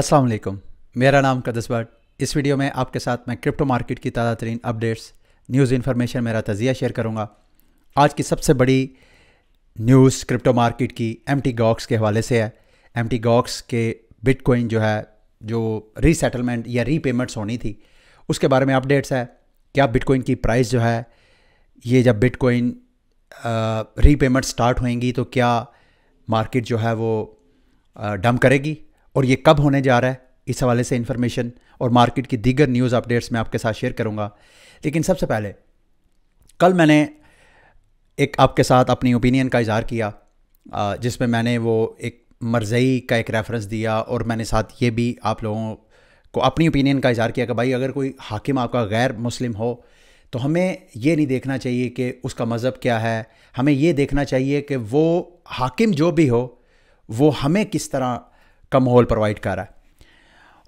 अस्सलाम वालेकुम मेरा नाम कदस भट्ट इस वीडियो में आपके साथ मैं क्रिप्टो मार्केट की ताज़ा तरीन अपडेट्स न्यूज़ इन्फॉर्मेशन मेरा तजिया शेयर करूँगा आज की सबसे बड़ी न्यूज़ क्रिप्टो मार्केट की एम टी गॉक्स के हवाले से है एम टी गॉक्स के बिटकॉइन जो है जो रीसेटलमेंट या रीपेमेंट्स होनी थी उसके बारे में अपडेट्स है क्या बिटकॉइन की प्राइस जो है ये जब बिटकॉइन रीपेमेंट स्टार्ट होएंगी तो क्या मार्केट जो है वो डम करेगी और ये कब होने जा रहा है इस हवाले से इन्फॉर्मेशन और मार्केट की दीगर न्यूज़ अपडेट्स मैं आपके साथ शेयर करूँगा लेकिन सबसे पहले कल मैंने एक आपके साथ अपनी ओपिनियन का इजहार किया जिसमें मैंने वो एक मरजई का एक रेफरेंस दिया और मैंने साथ ये भी आप लोगों को अपनी ओपिनियन का इजहार किया कि भाई अगर कोई हाकिम आपका गैर मुस्लिम हो तो हमें ये नहीं देखना चाहिए कि उसका मज़हब क्या है हमें ये देखना चाहिए कि वो हाकिम जो भी हो वो हमें किस तरह का माहौल प्रोवाइड कर रहा है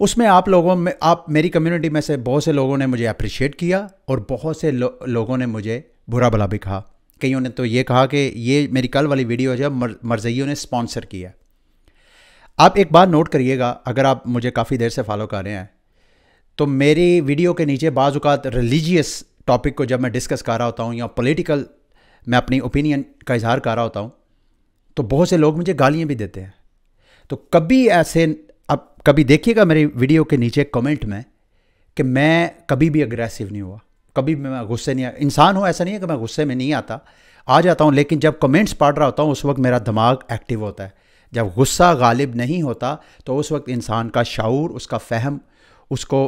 उसमें आप लोगों में आप मेरी कम्युनिटी में से बहुत से लोगों ने मुझे अप्रिशिएट किया और बहुत से लो, लोगों ने मुझे बुरा भला भी कहा कईयों ने तो ये कहा कि ये मेरी कल वाली वीडियो जो मर, मर्जियों ने स्पॉन्सर किया आप एक बार नोट करिएगा अगर आप मुझे काफ़ी देर से फॉलो कर रहे हैं तो मेरी वीडियो के नीचे बाज़ात रिलीजियस टॉपिक को जब मैं डिस्कस कर रहा होता हूँ या पॉलिटिकल मैं अपनी ओपिनियन का इजहार कर रहा होता हूँ तो बहुत से लोग मुझे गालियाँ भी देते हैं तो कभी ऐसे अब कभी देखिएगा मेरी वीडियो के नीचे कमेंट में कि मैं कभी भी अग्रेसिव नहीं हुआ कभी मैं गुस्से नहीं इंसान हूँ ऐसा नहीं है कि मैं गुस्से में नहीं आता आ जाता हूँ लेकिन जब कमेंट्स पढ़ रहा होता हूँ उस वक्त मेरा दिमाग एक्टिव होता है जब गुस्सा गालिब नहीं होता तो उस वक्त इंसान का शाऊर उसका फहम उसको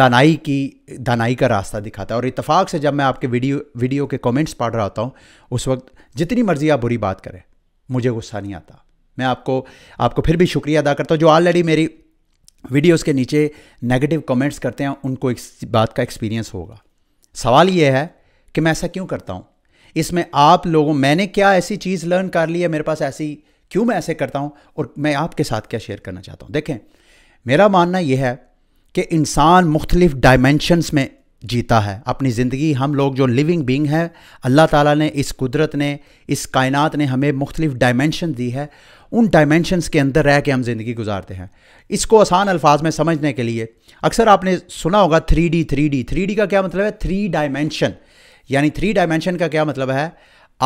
दानाई की दानाई का रास्ता दिखाता है और इतफ़ाक़ से जब मैं आपके वीडियो वीडियो के कमेंट्स पढ़ रहा होता हूँ उस वक्त जितनी मर्ज़ी आप बुरी बात करें मुझे गुस्सा नहीं आता मैं आपको आपको फिर भी शुक्रिया अदा करता हूँ जो ऑलरेडी मेरी वीडियोस के नीचे नेगेटिव कमेंट्स करते हैं उनको इस बात का एक्सपीरियंस होगा सवाल ये है कि मैं ऐसा क्यों करता हूँ इसमें आप लोगों मैंने क्या ऐसी चीज़ लर्न कर ली है मेरे पास ऐसी क्यों मैं ऐसे करता हूँ और मैं आपके साथ क्या शेयर करना चाहता हूँ देखें मेरा मानना यह है कि इंसान मुख्तलिफ डायमेंशनस में जीता है अपनी ज़िंदगी हम लोग जो लिविंग बींग है अल्लाह ताला ने इस कुदरत ने इस कायनात ने हमें मुख्तलिफ डायमेंशन दी है उन डायमेंशंस के अंदर रह के हम ज़िंदगी गुजारते हैं इसको आसान अल्फाज में समझने के लिए अक्सर आपने सुना होगा three D three D three D का क्या मतलब है थ्री डायमेंशन यानी थ्री डायमेंशन का क्या मतलब है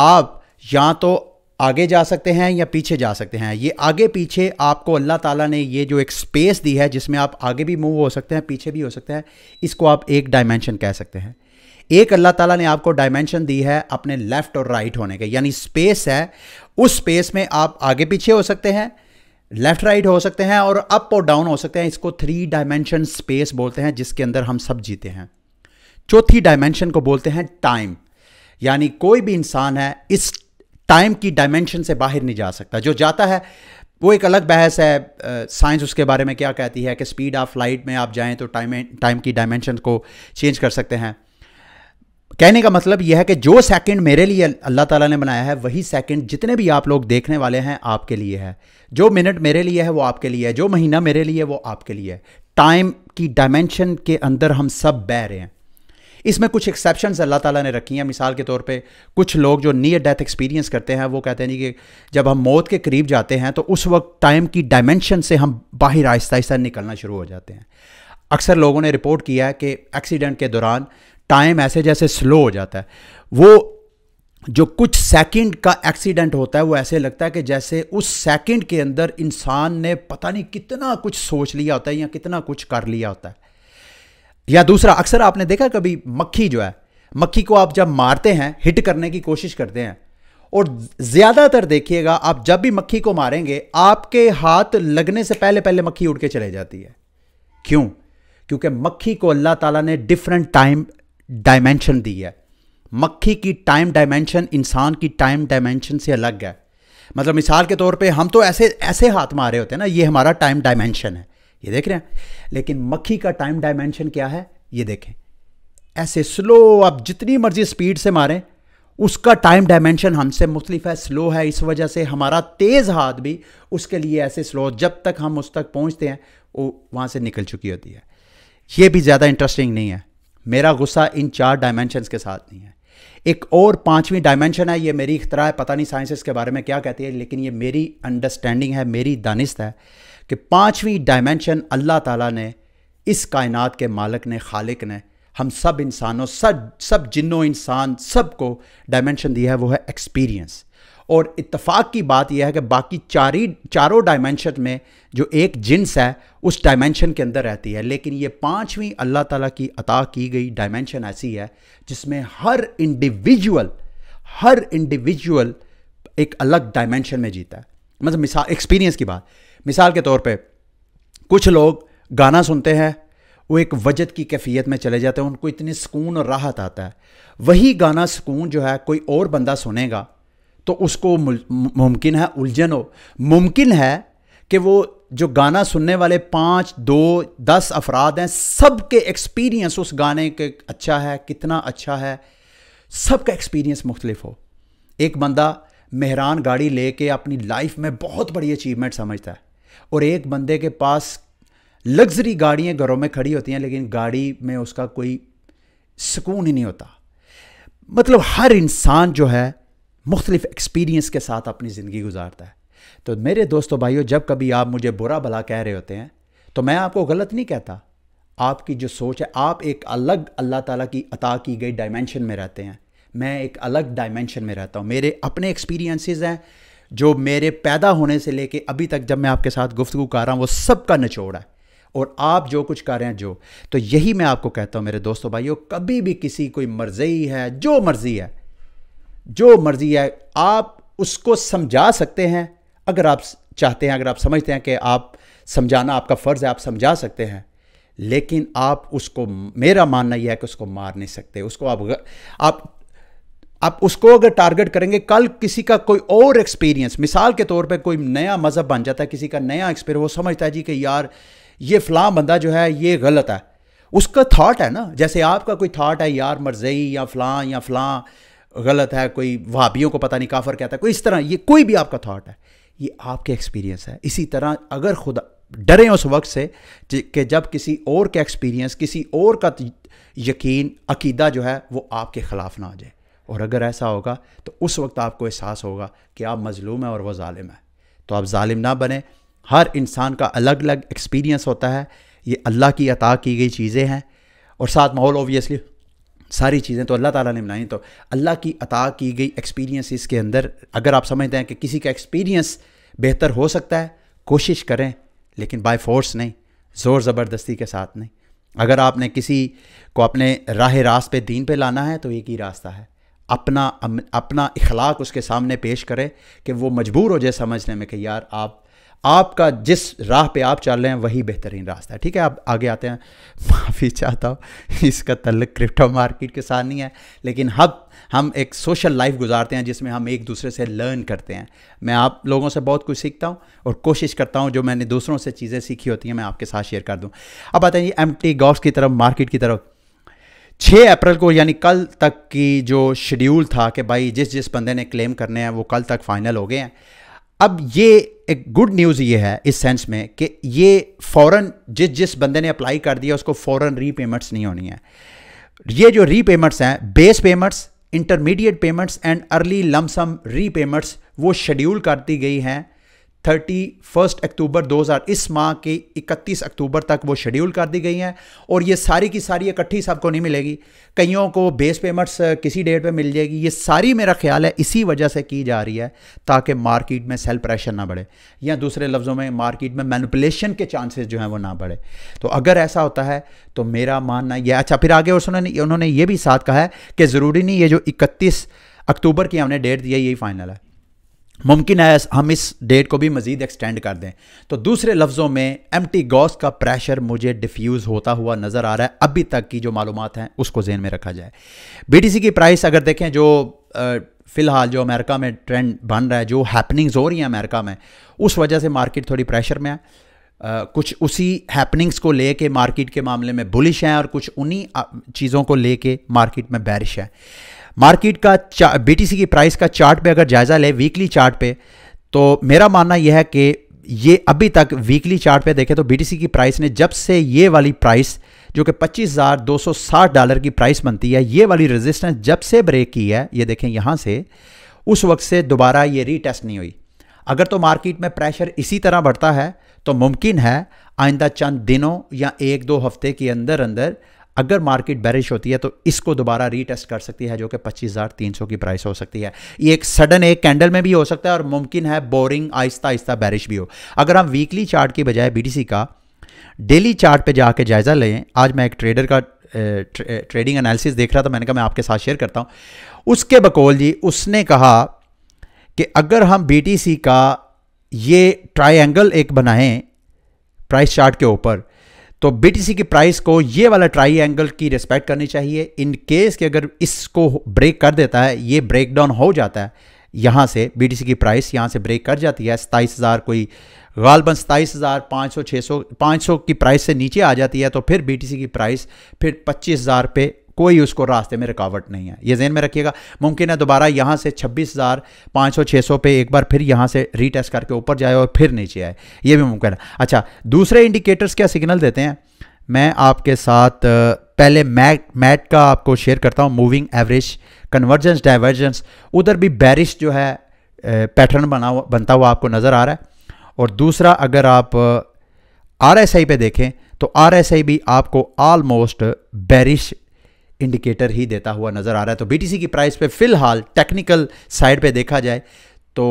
आप या तो आगे जा सकते हैं या पीछे जा सकते हैं ये आगे पीछे आपको अल्लाह ताला ने ये जो एक स्पेस दी है जिसमें आप आगे भी मूव हो सकते हैं पीछे भी हो सकते हैं इसको आप एक डायमेंशन कह सकते हैं एक अल्लाह ताला ने आपको डायमेंशन दी है अपने लेफ्ट और राइट होने के यानी स्पेस है उस स्पेस में आप आगे पीछे हो सकते हैं लेफ्ट राइट हो सकते हैं और अप और डाउन हो सकते हैं इसको थ्री डायमेंशन स्पेस बोलते हैं जिसके अंदर हम सब जीते हैं चौथी डायमेंशन को बोलते हैं टाइम यानी कोई भी इंसान है इस टाइम की डायमेंशन से बाहर नहीं जा सकता जो जाता है वो एक अलग बहस है साइंस उसके बारे में क्या कहती है कि स्पीड ऑफ लाइट में आप जाएं तो टाइम टाइम की डायमेंशन को चेंज कर सकते हैं कहने का मतलब यह है कि जो सेकंड मेरे लिए अल्लाह ताला ने बनाया है वही सेकंड जितने भी आप लोग देखने वाले हैं आपके लिए है जो मिनट मेरे लिए है वो आपके लिए है जो महीना मेरे लिए है वो आपके लिए है टाइम की डायमेंशन के अंदर हम सब बह रहे हैं इसमें कुछ एक्सेप्शन अल्लाह ताला ने रखी हैं मिसाल के तौर पे कुछ लोग जो नियर डेथ एक्सपीरियंस करते हैं वो कहते हैं जी कि जब हम मौत के करीब जाते हैं तो उस वक्त टाइम की डायमेंशन से हम बाहर आहिस्ता आहिस्ता निकलना शुरू हो जाते हैं अक्सर लोगों ने रिपोर्ट किया है कि एक्सीडेंट के दौरान टाइम ऐसे जैसे स्लो हो जाता है वो जो कुछ सेकंड का एक्सीडेंट होता है वो ऐसे लगता है कि जैसे उस सेकंड के अंदर इंसान ने पता नहीं कितना कुछ सोच लिया होता है या कितना कुछ कर लिया होता है या दूसरा अक्सर आपने देखा कभी मक्खी जो है मक्खी को आप जब मारते हैं हिट करने की कोशिश करते हैं और ज़्यादातर देखिएगा आप जब भी मक्खी को मारेंगे आपके हाथ लगने से पहले पहले मक्खी उड़ के चले जाती है क्यों क्योंकि मक्खी को अल्लाह ताला ने डिफरेंट टाइम डायमेंशन दी है मक्खी की टाइम डायमेंशन इंसान की टाइम डायमेंशन से अलग है मतलब मिसाल के तौर पे हम तो ऐसे ऐसे हाथ मारे होते हैं ना ये हमारा टाइम डायमेंशन है ये देख रहे हैं लेकिन मक्खी का टाइम डायमेंशन क्या है ये देखें ऐसे स्लो आप जितनी मर्जी स्पीड से मारें उसका टाइम डायमेंशन हमसे मुख्तलिफ है स्लो है इस वजह से हमारा तेज़ हाथ भी उसके लिए ऐसे स्लो जब तक हम उस तक पहुँचते हैं वो वहाँ से निकल चुकी होती है ये भी ज़्यादा इंटरेस्टिंग नहीं है मेरा गुस्सा इन चार डायमेंशंस के साथ नहीं है एक और पांचवी डायमेंशन है ये मेरी इख्तरा है पता नहीं साइंसेस के बारे में क्या कहती है लेकिन ये मेरी अंडरस्टैंडिंग है मेरी दानिस्त है कि पांचवी डायमेंशन अल्लाह ताला ने इस कायनात के मालक ने खालिक ने हम सब इंसानों सब सब जिनों इंसान सब को डायमेंशन दिया है वो है एक्सपीरियंस और इत्तेफाक की बात यह है कि बाकी चार ही चारों डायमेंशन में जो एक जिन्स है उस डायमेंशन के अंदर रहती है लेकिन ये पांचवी अल्लाह ताला की अता की गई डायमेंशन ऐसी है जिसमें हर इंडिविजुअल हर इंडिविजुअल एक अलग डायमेंशन में जीता है मतलब मिसाल एक्सपीरियंस की बात मिसाल के तौर पे कुछ लोग गाना सुनते हैं वो एक वजद की कैफियत में चले जाते हैं उनको इतनी सुकून और राहत आता है वही गाना सुकून जो है कोई और बंदा सुनेगा तो उसको मुमकिन है उलझन हो मुमकिन है कि वो जो गाना सुनने वाले पाँच दो दस अफराद हैं सब के एक्सपीरियंस उस गाने के अच्छा है कितना अच्छा है सब का एक्सपीरियंस मुख्तलिफ हो एक बंदा मेहरान गाड़ी ले के अपनी लाइफ में बहुत बड़ी अचीवमेंट समझता है और एक बंदे के पास लग्जरी गाड़ियाँ घरों में खड़ी होती हैं लेकिन गाड़ी में उसका कोई सुकून ही नहीं होता मतलब हर इंसान जो है मुख्तलिफ एक्सपीरियंस के साथ अपनी ज़िंदगी गुजारता है तो मेरे दोस्तों भाइयों जब कभी आप मुझे बुरा भला कह रहे होते हैं तो मैं आपको गलत नहीं कहता आपकी जो सोच है आप एक अलग अल्लाह ताला की अता की गई डायमेंशन में रहते हैं मैं एक अलग डायमेंशन में रहता हूँ मेरे अपने एक्सपीरियंसेस हैं जो मेरे पैदा होने से लेके अभी तक जब मैं आपके साथ गुफ्तु कर रहा हूँ वो सब का निचोड़ है और आप जो कुछ कर रहे हैं जो तो यही मैं आपको कहता हूँ मेरे दोस्तों भाई कभी भी किसी कोई मर्जी है जो मर्जी है जो मर्ज़ी है आप उसको समझा सकते हैं अगर आप चाहते हैं अगर आप समझते हैं कि आप समझाना आपका फ़र्ज़ है आप समझा सकते हैं लेकिन आप उसको मेरा मानना यह है कि उसको मार नहीं सकते उसको आप आप आप उसको अगर टारगेट करेंगे कल किसी का कोई और एक्सपीरियंस मिसाल के तौर पे कोई नया मज़हब बन जाता है किसी का नया एक्सपीरियंस वो समझता है जी कि यार ये फलां बंदा जो है ये गलत है उसका थाट है ना जैसे आपका कोई थाट है यार मर्जई या फलां या फलां गलत है कोई वहाबियों को पता नहीं काफर कहता है कोई इस तरह ये कोई भी आपका थाट है ये आपके एक्सपीरियंस है इसी तरह अगर खुदा डरें उस वक्त से कि जब किसी और का एक्सपीरियंस किसी और का यकीन अकीदा जो है वो आपके ख़िलाफ़ ना आ जाए और अगर ऐसा होगा तो उस वक्त आपको एहसास होगा कि आप मजलूम हैं और वह ालिम है तो आप ालिम ना बने हर इंसान का अलग अलग एक्सपीरियंस होता है ये अल्लाह की अता की गई चीज़ें हैं और साथ माहौल ओबियसली सारी चीज़ें तो अल्लाह ताला ने बनाई तो अल्लाह की अता की गई एक्सपीरियंसिस के अंदर अगर आप समझते हैं कि किसी का एक्सपीरियंस बेहतर हो सकता है कोशिश करें लेकिन बाय फोर्स नहीं ज़ोर ज़बरदस्ती के साथ नहीं अगर आपने किसी को अपने राह रास्त पे दीन पे लाना है तो एक ही रास्ता है अपना अपना इखलाक उसके सामने पेश करें कि वो मजबूर हो जाए समझने में कि यार आप आपका जिस राह पे आप चल रहे हैं वही बेहतरीन रास्ता है ठीक है आप आगे आते हैं माफ़ी चाहता हूँ इसका तल्लक क्रिप्टो मार्केट के साथ नहीं है लेकिन हम हम एक सोशल लाइफ गुजारते हैं जिसमें हम एक दूसरे से लर्न करते हैं मैं आप लोगों से बहुत कुछ सीखता हूँ और कोशिश करता हूँ जो मैंने दूसरों से चीज़ें सीखी होती हैं मैं आपके साथ शेयर कर दूँ अब आते हैं एम टी गॉफ्स की तरफ मार्केट की तरफ छः अप्रैल को यानी कल तक की जो शेड्यूल था कि भाई जिस जिस बंदे ने क्लेम करने हैं वो कल तक फाइनल हो गए हैं अब ये एक गुड न्यूज़ ये है इस सेंस में कि ये फ़ौरन जिस जिस बंदे ने अप्लाई कर दिया उसको फ़ौरन रीपेमेंट्स नहीं होनी है ये जो रीपेमेंट्स हैं base payments intermediate payments and early lump sum repayments वो शेड्यूल कर दी गई हैं थर्टी फर्स्ट अक्टूबर 2000 इस माह के 31 अक्टूबर तक वो शेड्यूल कर दी गई हैं और ये सारी की सारी इकट्ठी सबको नहीं मिलेगी कईयों को बेस पेमेंट्स किसी डेट पे मिल जाएगी ये सारी मेरा ख्याल है इसी वजह से की जा रही है ताकि मार्केट में सेल प्रेशर ना बढ़े या दूसरे लफ्ज़ों में मार्केट में मैनिपुलेशन के चांसेस जो हैं वो ना बढ़े तो अगर ऐसा होता है तो मेरा मानना यह अच्छा फिर आगे और उन्होंने उन्होंने ये भी साथ कहा है कि ज़रूरी नहीं ये जो इकतीस अक्टूबर की हमने डेट दिया है यही फाइनल है मुमकिन है हम इस डेट को भी मज़ीद एक्सटेंड कर दें तो दूसरे लफ्ज़ों में एम टी गॉस का प्रेशर मुझे डिफ्यूज़ होता हुआ नज़र आ रहा है अभी तक की जो मालूम हैं उसको जहन में रखा जाए बी टी सी की प्राइस अगर देखें जो फ़िलहाल जो अमेरिका में ट्रेंड बन रहा है जो हैपनिंग्स हो रही हैं अमेरिका में उस वजह से मार्केट थोड़ी प्रेशर में है Uh, कुछ उसी हैपनिंग्स को लेके मार्केट के मामले में बुलिश हैं और कुछ उन्हीं चीज़ों को लेके मार्केट में बैरिश है मार्केट का बीटीसी की प्राइस का चार्ट पे अगर जायज़ा ले वीकली चार्ट पे तो मेरा मानना यह है कि ये अभी तक वीकली चार्ट पे देखें तो बीटीसी की प्राइस ने जब से ये वाली प्राइस जो कि 25,260 डॉलर की प्राइस बनती है ये वाली रेजिस्टेंस जब से ब्रेक की है ये देखें यहाँ से उस वक्त से दोबारा ये रीटेस्ट नहीं हुई अगर तो मार्केट में प्रेशर इसी तरह बढ़ता है तो मुमकिन है आइंदा चंद दिनों या एक दो हफ्ते के अंदर अंदर अगर मार्केट बैरिश होती है तो इसको दोबारा रीटेस्ट कर सकती है जो कि 25,300 की प्राइस हो सकती है ये एक सडन एक कैंडल में भी हो सकता है और मुमकिन है बोरिंग आहिस्ता आहिस्ता बैरिश भी हो अगर हम वीकली चार्ट की बजाय बी का डेली चार्ट पे जाके जायज़ा लें आज मैं एक ट्रेडर का ट्रे, ट्रेडिंग एनालिसिस देख रहा था मैंने कहा मैं आपके साथ शेयर करता हूँ उसके बकोल जी उसने कहा कि अगर हम बी का ये ट्राइंगल एक बनाएं प्राइस चार्ट के ऊपर तो BTC की प्राइस को ये वाला ट्राई एंगल की रिस्पेक्ट करनी चाहिए इन केस कि अगर इसको ब्रेक कर देता है ये ब्रेक डाउन हो जाता है यहाँ से BTC की प्राइस यहाँ से ब्रेक कर जाती है सताईस हज़ार कोई गालबन सताईस हज़ार पाँच सौ छः सौ पाँच सौ की प्राइस से नीचे आ जाती है तो फिर BTC की प्राइस फिर पच्चीस हज़ार पे कोई उसको रास्ते में रुकावट नहीं है ये जहन में रखिएगा मुमकिन है दोबारा यहाँ से छब्बीस हज़ार पाँच सौ छः सौ पे एक बार फिर यहाँ से रीटेस्ट करके ऊपर जाए और फिर नीचे आए ये भी मुमकिन है अच्छा दूसरे इंडिकेटर्स क्या सिग्नल देते हैं मैं आपके साथ पहले मैट मैट का आपको शेयर करता हूँ मूविंग एवरेज कन्वर्जेंस डाइवर्जेंस उधर भी बैरिश जो है पैटर्न बना हुआ बनता हुआ आपको नज़र आ रहा है और दूसरा अगर आप आर एस आई पर देखें तो आर एस आई भी आपको आलमोस्ट बैरिश इंडिकेटर ही देता हुआ नज़र आ रहा है तो बीटीसी की प्राइस पे फिलहाल टेक्निकल साइड पे देखा जाए तो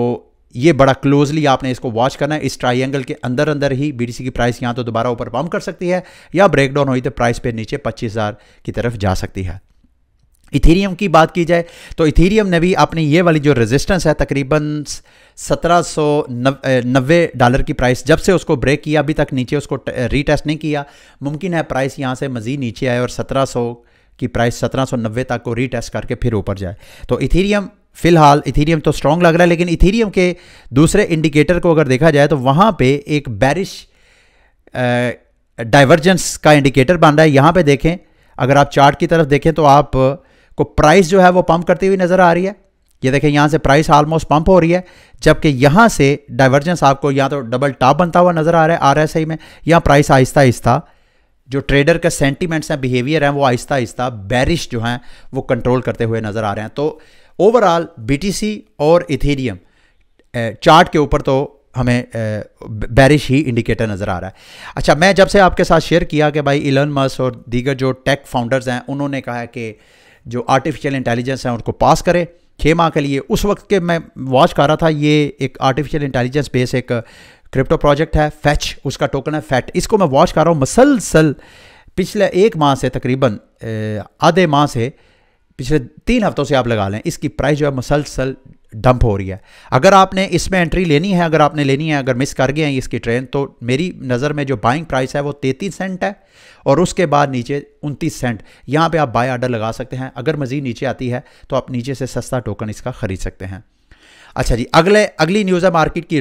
ये बड़ा क्लोजली आपने इसको वॉच करना है इस ट्राइंगल के अंदर अंदर ही बीटीसी की प्राइस यहाँ तो दोबारा ऊपर पम्प कर सकती है या ब्रेकडाउन हुई तो प्राइस पे नीचे 25000 की तरफ जा सकती है इथेरियम की बात की जाए तो इथेरियम ने भी अपनी ये वाली जो रेजिस्टेंस है तकरीबन सत्रह सौ नब्बे डॉलर की प्राइस जब से उसको ब्रेक किया अभी तक नीचे उसको रीटेस्ट नहीं किया मुमकिन है प्राइस यहाँ से मज़ीद नीचे आए और सत्रह सौ कि प्राइस 1790 तक को रीटेस्ट करके फिर ऊपर जाए तो इथीरियम फिलहाल इथीरियम तो स्ट्रांग लग रहा है लेकिन इथीरियम के दूसरे इंडिकेटर को अगर देखा जाए तो वहाँ पे एक बैरिश डाइवर्जेंस का इंडिकेटर बन रहा है यहाँ पे देखें अगर आप चार्ट की तरफ देखें तो आप को प्राइस जो है वो पंप करती हुई नज़र आ रही है ये यह देखें यहाँ से प्राइस ऑलमोस्ट पंप हो रही है जबकि यहाँ से डाइवर्जेंस आपको या तो डबल टॉप बनता हुआ नज़र आ रहा है आर एस आई में या प्राइस आहिस्ता आहिस्ता जो ट्रेडर का सेंटीमेंट्स हैं बिहेवियर हैं वो आहिस्ता आहिस्ता बैरिश जो हैं वो कंट्रोल करते हुए नज़र आ रहे हैं तो ओवरऑल बी और इथेरियम चार्ट के ऊपर तो हमें बैरिश ही इंडिकेटर नज़र आ रहा है अच्छा मैं जब से आपके साथ शेयर किया कि भाई इलन मस और दीगर जो टेक फाउंडर्स हैं उन्होंने कहा है कि जो आर्टिफिशियल इंटेलिजेंस हैं उनको पास करें छः माह के लिए उस वक्त के मैं वॉच कर रहा था ये एक आर्टिफिशियल इंटेलिजेंस बेस एक क्रिप्टो प्रोजेक्ट है फैच उसका टोकन है फैट इसको मैं वॉच कर रहा हूँ मसलसल पिछले एक माह से तकरीबन आधे माह से पिछले तीन हफ्तों से आप लगा लें इसकी प्राइस जो है मसलसल डंप हो रही है अगर आपने इसमें एंट्री लेनी है अगर आपने लेनी है अगर मिस कर गए हैं इसकी ट्रेन तो मेरी नज़र में जो बाइंग प्राइस है वो तैंतीस सेंट है और उसके बाद नीचे उनतीस सेंट यहाँ पे आप बाय आर्डर लगा सकते हैं अगर मज़ीद नीचे आती है तो आप नीचे से सस्ता टोकन इसका ख़रीद सकते हैं अच्छा जी अगले अगली न्यूज़ है मार्केट की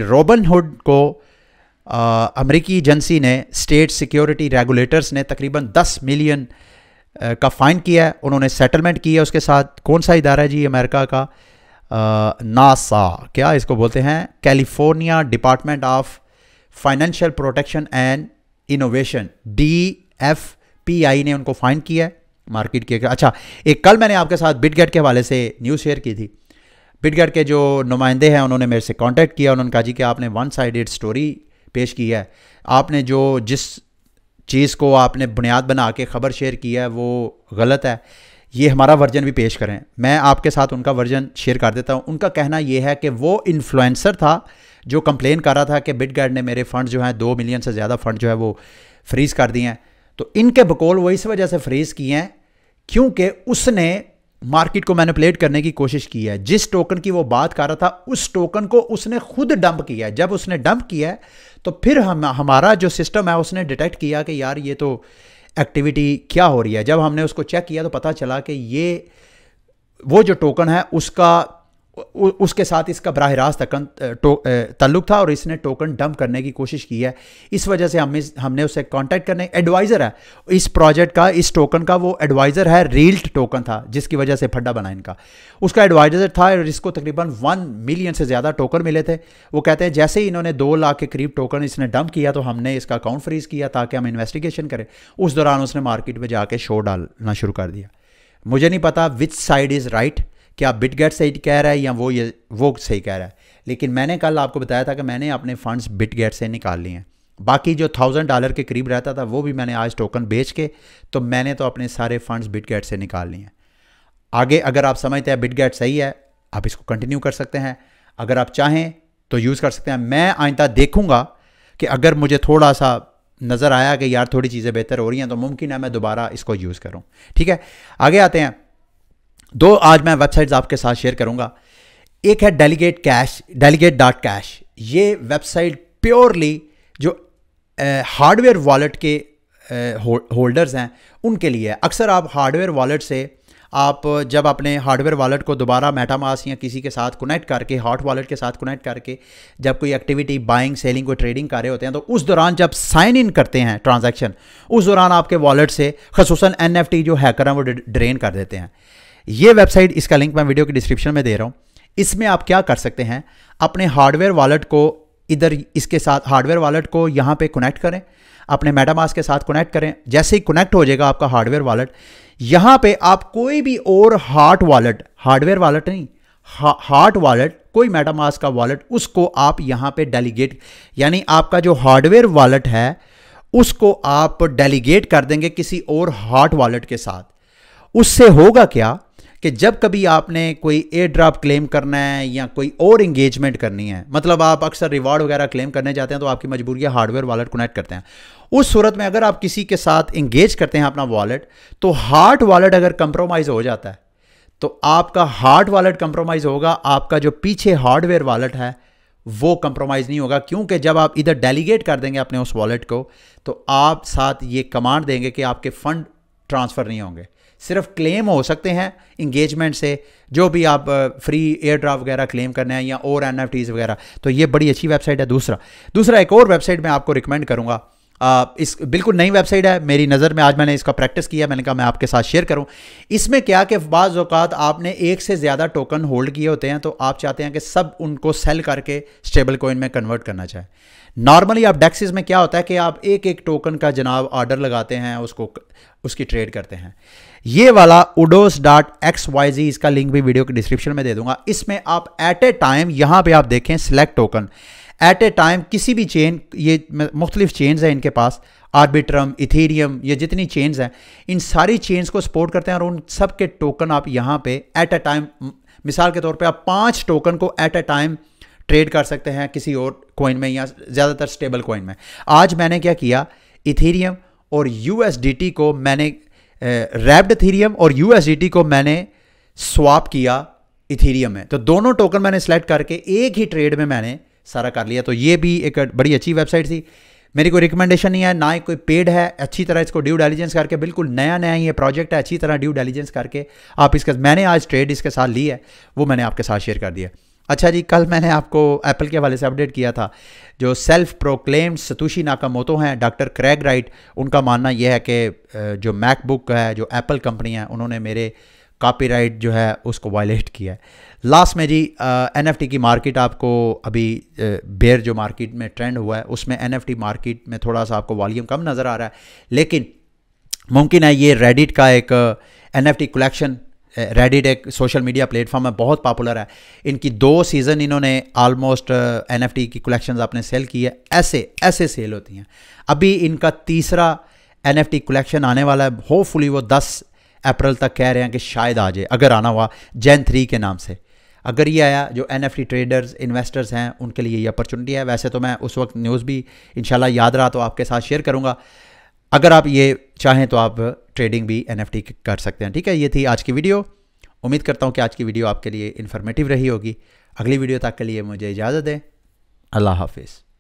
हुड को आ, एजेंसी ने स्टेट सिक्योरिटी रेगुलेटर्स ने तकरीबन 10 मिलियन का फ़ाइन किया है उन्होंने सेटलमेंट किया है उसके साथ कौन सा इदारा है जी अमेरिका का नासा क्या इसको बोलते हैं California department of financial protection and innovation D F P I ने उनको फाइन किया है मार्केट किया अच्छा एक कल मैंने आपके साथ बिटगेट के हवाले से न्यूज़ शेयर की थी बिटगेट के जो नुमाइंदे हैं उन्होंने मेरे से कांटेक्ट किया उन्होंने कहा जी कि आपने वन साइडेड स्टोरी पेश की है आपने जो जिस चीज़ को आपने बुनियाद बना के ख़बर शेयर की है वो गलत है ये हमारा वर्जन भी पेश करें मैं आपके साथ उनका वर्जन शेयर कर देता हूँ उनका कहना यह है कि वो इन्फ्लुएंसर था जो कंप्लेन कर रहा था कि बिट गार्ड ने मेरे फंड जो हैं दो मिलियन से ज़्यादा फंड जो है वो फ्रीज़ कर दिए हैं तो इनके बकोल वो इस वजह से फ्रीज़ किए हैं क्योंकि उसने मार्केट को मैनिपुलेट करने की कोशिश की है जिस टोकन की वो बात कर रहा था उस टोकन को उसने खुद डंप किया है जब उसने डंप किया है तो फिर हम हमारा जो सिस्टम है उसने डिटेक्ट किया कि यार ये तो एक्टिविटी क्या हो रही है जब हमने उसको चेक किया तो पता चला कि ये वो जो टोकन है उसका उसके साथ इसका बरह रास्त तल्लुक था और इसने टोकन डंप करने की कोशिश की है इस वजह से हम इस, हमने उसे कांटेक्ट करने एडवाइज़र है इस प्रोजेक्ट का इस टोकन का वो एडवाइज़र है रील्ट टोकन था जिसकी वजह से फड्डा बना इनका उसका एडवाइज़र था और इसको तकरीबन वन मिलियन से ज़्यादा टोकन मिले थे वो कहते हैं जैसे ही इन्होंने दो लाख के करीब टोकन इसने डंप किया तो हमने इसका अकाउंट फ्रीज़ किया ताकि हम इन्वेस्टिगेशन करें उस दौरान उसने मार्केट में जाके शो डालना शुरू कर दिया मुझे नहीं पता विच साइड इज़ राइट क्या बिटगेट सही कह रहा है या वो ये वो सही कह रहा है लेकिन मैंने कल आपको बताया था कि मैंने अपने फंड्स बिटगेट से निकाल लिए हैं बाकी जो थाउजेंड डॉलर के करीब रहता था वो भी मैंने आज टोकन बेच के तो मैंने तो अपने सारे फंड्स बिटगेट से निकाल लिए हैं आगे अगर आप समझते हैं बिटगेट सही है आप इसको कंटिन्यू कर सकते हैं अगर आप चाहें तो यूज़ कर सकते हैं मैं आइंदा देखूंगा कि अगर मुझे थोड़ा सा नज़र आया कि यार थोड़ी चीज़ें बेहतर हो रही हैं तो मुमकिन है मैं दोबारा इसको यूज़ करूँ ठीक है आगे आते हैं दो आज मैं वेबसाइट्स आपके साथ शेयर करूंगा एक है delegate cash delegate dot cash ये वेबसाइट प्योरली जो हार्डवेयर वॉलेट के होल्डर्स हैं उनके लिए अक्सर आप हार्डवेयर वॉलेट से आप जब अपने हार्डवेयर वॉलेट को दोबारा मेटामास या किसी के साथ कनेक्ट करके हॉट वॉलेट के साथ कनेक्ट करके जब कोई एक्टिविटी बाइंग सेलिंग कोई ट्रेडिंग कर रहे होते हैं तो उस दौरान जब साइन इन करते हैं ट्रांजैक्शन उस दौरान आपके वॉलेट से खसूस एन जो हैकर हैं वो ड्रेन कर देते हैं ये वेबसाइट इसका लिंक मैं वीडियो के डिस्क्रिप्शन में दे रहा हूँ इसमें आप क्या कर सकते हैं अपने हार्डवेयर वॉलेट को इधर इसके साथ हार्डवेयर वॉलेट को यहाँ पे कनेक्ट करें अपने मेटामास के साथ कनेक्ट करें जैसे ही कनेक्ट हो जाएगा आपका हार्डवेयर वॉलेट यहाँ पे आप कोई भी और हार्ट वॉलेट हार्डवेयर वॉलेट नहीं हा, हार्ट वॉलेट कोई मेटामास का वॉलेट उसको आप यहाँ पे डेलीगेट यानी आपका जो हार्डवेयर वॉलेट है उसको आप डेलीगेट कर देंगे किसी और हार्ट वॉलेट के साथ उससे होगा क्या कि जब कभी आपने कोई एयर ड्राप क्लेम करना है या कोई और इंगेजमेंट करनी है मतलब आप अक्सर रिवार्ड वगैरह क्लेम करने जाते हैं तो आपकी मजबूरी है हार्डवेयर वॉलेट कनेक्ट करते हैं उस सूरत में अगर आप किसी के साथ इंगेज करते हैं अपना वॉलेट तो हार्ट वॉलेट अगर कंप्रोमाइज़ हो जाता है तो आपका हार्ट वॉलेट कंप्रोमाइज़ होगा आपका जो पीछे हार्डवेयर वॉलेट है वो कंप्रोमाइज़ नहीं होगा क्योंकि जब आप इधर डेलीगेट कर देंगे अपने उस वॉलेट को तो आप साथ ये कमांड देंगे कि आपके फंड ट्रांसफ़र नहीं होंगे सिर्फ क्लेम हो सकते हैं इंगेजमेंट से जो भी आप फ्री एयर ड्राफ्ट वगैरह क्लेम करने हैं या और एन वगैरह तो ये बड़ी अच्छी वेबसाइट है दूसरा दूसरा एक और वेबसाइट मैं आपको रिकमेंड करूँगा इस बिल्कुल नई वेबसाइट है मेरी नज़र में आज मैंने इसका प्रैक्टिस किया मैंने कहा मैं आपके साथ शेयर करूँ इसमें क्या कि बाज़ अवत आपने एक से ज़्यादा टोकन होल्ड किए होते हैं तो आप चाहते हैं कि सब उनको सेल करके स्टेबल कोइन में कन्वर्ट करना चाहें नॉर्मली आप डेक्सिस में क्या होता है कि आप एक एक टोकन का जनाब ऑर्डर लगाते हैं उसको उसकी ट्रेड करते हैं ये वाला Udos dot X Y G इसका लिंक भी वीडियो के डिस्क्रिप्शन में दे दूंगा इसमें आप एट ए टाइम यहाँ पे आप देखें select token at a time किसी भी चेन ये मुख्तलिफ चेन्स हैं इनके पास आर्बिट्रम इथेरियम ये जितनी चेन्स हैं इन सारी चेन्स को सपोर्ट करते हैं और उन सब के टोकन आप यहाँ पे एट ए टाइम मिसाल के तौर पे आप पांच टोकन को एट ए टाइम ट्रेड कर सकते हैं किसी और कॉइन में या ज़्यादातर स्टेबल कॉइन में आज मैंने क्या किया इथेरियम और यू को मैंने रैप्ड इथेरियम और यू को मैंने स्वाप किया इथेरियम में तो दोनों टोकन मैंने सेलेक्ट करके एक ही ट्रेड में मैंने सारा कर लिया तो ये भी एक बड़ी अच्छी वेबसाइट थी मेरी कोई रिकमेंडेशन नहीं है ना ही कोई पेड है अच्छी तरह इसको ड्यू डेलीजेंस करके बिल्कुल नया नया ये प्रोजेक्ट है अच्छी तरह ड्यू डेलीजेंस करके आप इसका मैंने आज ट्रेड इसके साथ ली है वो मैंने आपके साथ शेयर कर दिया अच्छा जी कल मैंने आपको एप्पल के हवाले से अपडेट किया था जो सेल्फ प्रोक्लेम्ड सतुशी नाकामोतो हैं डॉक्टर क्रैग राइट उनका मानना यह है कि जो मैकबुक है जो एप्पल कंपनी है उन्होंने मेरे कॉपीराइट जो है उसको वायलेट किया है लास्ट में जी एन की मार्केट आपको अभी बेयर जो मार्केट में ट्रेंड हुआ है उसमें एन मार्केट में थोड़ा सा आपको वॉल्यूम कम नज़र आ रहा है लेकिन मुमकिन है ये रेडिट का एक एन कलेक्शन रेडिट एक सोशल मीडिया प्लेटफॉर्म है बहुत पॉपुलर है इनकी दो सीज़न इन्होंने आलमोस्ट एन एफ टी की कलेक्शन आपने सेल की है ऐसे ऐसे सेल होती हैं अभी इनका तीसरा एन एफ टी कलेक्शन आने वाला है होपफुली वो दस अप्रैल तक कह रहे हैं कि शायद आ जाए अगर आना हुआ जैन थ्री के नाम से अगर ये आया जो N F T traders investors हैं उनके लिए ये अपॉर्चुनिटी है वैसे तो मैं उस वक्त न्यूज़ भी इंशाल्लाह याद रहा तो आपके साथ शेयर करूँगा अगर आप ये चाहें तो आप ट्रेडिंग भी एन कर सकते हैं ठीक है ये थी आज की वीडियो उम्मीद करता हूँ कि आज की वीडियो आपके लिए इन्फॉर्मेटिव रही होगी अगली वीडियो तक के लिए मुझे इजाज़त दें अल्लाह हाफिज़